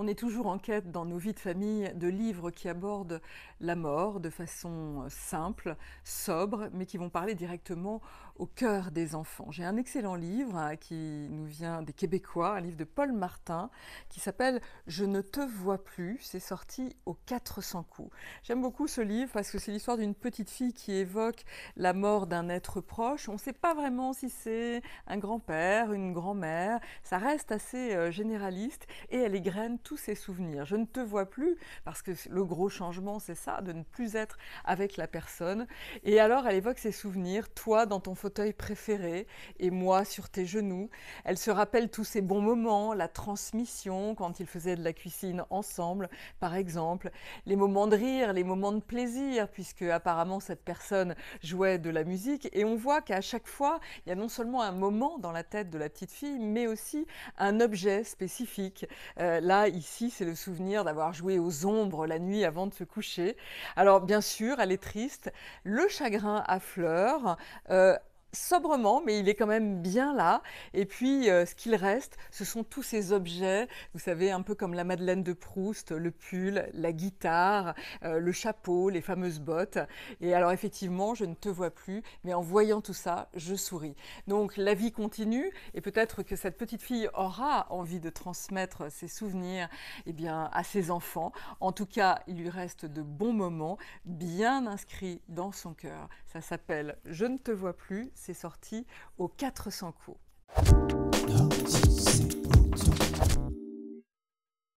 On est toujours en quête dans nos vies de famille de livres qui abordent la mort de façon euh, simple, sobre, mais qui vont parler directement au cœur des enfants. J'ai un excellent livre hein, qui nous vient des Québécois, un livre de Paul Martin qui s'appelle Je ne te vois plus. C'est sorti aux 400 coups. J'aime beaucoup ce livre parce que c'est l'histoire d'une petite fille qui évoque la mort d'un être proche. On ne sait pas vraiment si c'est un grand-père, une grand-mère. Ça reste assez euh, généraliste et elle égrène tous ces souvenirs. Je ne te vois plus parce que le gros changement, c'est ça, de ne plus être avec la personne. Et alors, elle évoque ses souvenirs, toi dans ton fauteuil préféré et moi sur tes genoux. Elle se rappelle tous ces bons moments, la transmission quand ils faisaient de la cuisine ensemble, par exemple, les moments de rire, les moments de plaisir, puisque apparemment cette personne jouait de la musique. Et on voit qu'à chaque fois, il y a non seulement un moment dans la tête de la petite fille, mais aussi un objet spécifique. Euh, là, ici, c'est le souvenir d'avoir joué aux ombres la nuit avant de se coucher. Alors bien sûr, elle est triste, le chagrin affleure, euh, sobrement, mais il est quand même bien là. Et puis, euh, ce qu'il reste, ce sont tous ces objets, vous savez, un peu comme la Madeleine de Proust, le pull, la guitare, euh, le chapeau, les fameuses bottes. Et alors, effectivement, je ne te vois plus, mais en voyant tout ça, je souris. Donc, la vie continue, et peut-être que cette petite fille aura envie de transmettre ses souvenirs eh bien, à ses enfants. En tout cas, il lui reste de bons moments bien inscrits dans son cœur. Ça s'appelle Je ne te vois plus c'est sorti aux 400 coups. Ah,